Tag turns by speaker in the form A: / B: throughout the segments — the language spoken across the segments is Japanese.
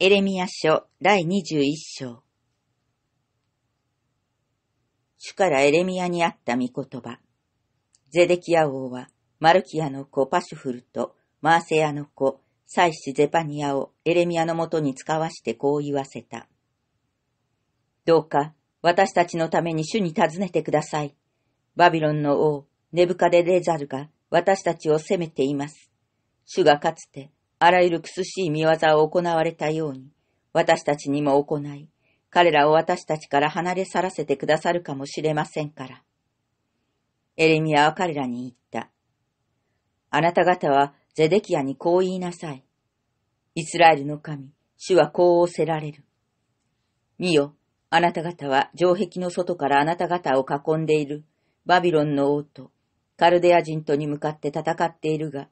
A: エレミヤ書第21章主からエレミヤにあった御言葉。ゼデキア王は、マルキアの子パシュフルと、マーセアの子、祭司ゼパニアをエレミアのもとに使わしてこう言わせた。どうか、私たちのために主に尋ねてください。バビロンの王、ネブカデレザルが私たちを責めています。主がかつて、あらゆる苦しい見業を行われたように、私たちにも行い、彼らを私たちから離れ去らせてくださるかもしれませんから。エレミアは彼らに言った。あなた方はゼデキアにこう言いなさい。イスラエルの神、主はこう仰せられる。見よ、あなた方は城壁の外からあなた方を囲んでいるバビロンの王とカルデア人とに向かって戦っているが、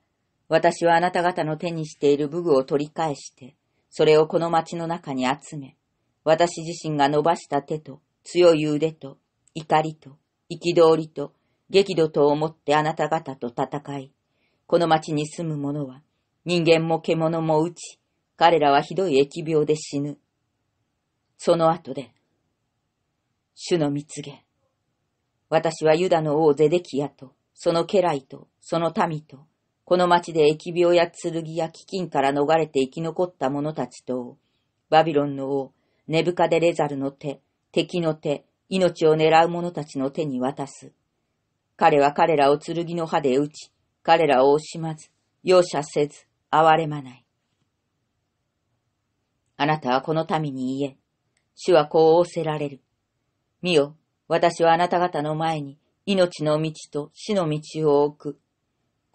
A: 私はあなた方の手にしている武具を取り返して、それをこの町の中に集め、私自身が伸ばした手と強い腕と怒りと憤りと激怒と思ってあなた方と戦い、この町に住む者は人間も獣も打ち、彼らはひどい疫病で死ぬ。その後で、主の蜜げ。私はユダの王ゼデキヤと、その家来と、その民と、この町で疫病や剣や飢饉から逃れて生き残った者たちと、バビロンの王、ネブカデレザルの手、敵の手、命を狙う者たちの手に渡す。彼は彼らを剣の刃で打ち、彼らを惜しまず、容赦せず、哀れまない。あなたはこの民に言え、主はこう仰せられる。見よ、私はあなた方の前に命の道と死の道を置く。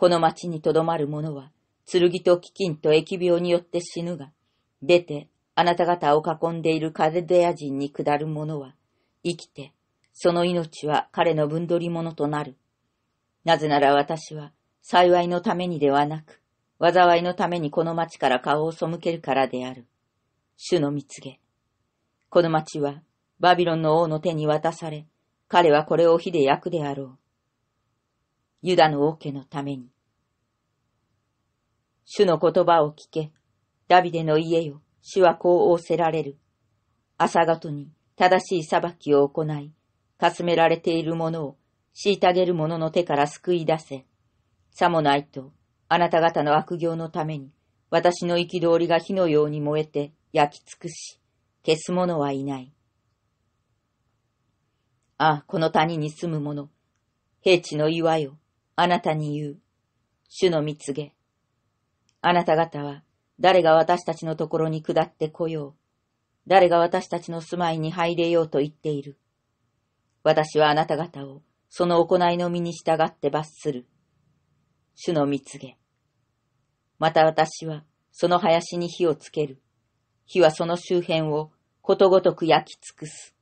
A: この町にとどまる者は、剣と飢饉と疫病によって死ぬが、出て、あなた方を囲んでいるカルデア人に下る者は、生きて、その命は彼の分取り者となる。なぜなら私は、幸いのためにではなく、災いのためにこの町から顔を背けるからである。主の蜜げ。この町は、バビロンの王の手に渡され、彼はこれを火で焼くであろう。ユダの王家のために。主の言葉を聞け、ダビデの家よ、主はこう仰せられる。朝ごとに正しい裁きを行い、かすめられている者を虐げる者の手から救い出せ。さもないと、あなた方の悪行のために、私の憤りが火のように燃えて焼き尽くし、消す者はいない。ああ、この谷に住む者、平地の岩よ、あなたに言う。主の蜜告げ。あなた方は、誰が私たちのところに下ってこよう。誰が私たちの住まいに入れようと言っている。私はあなた方を、その行いの身に従って罰する。主の蜜告げ。また私は、その林に火をつける。火はその周辺をことごとく焼き尽くす。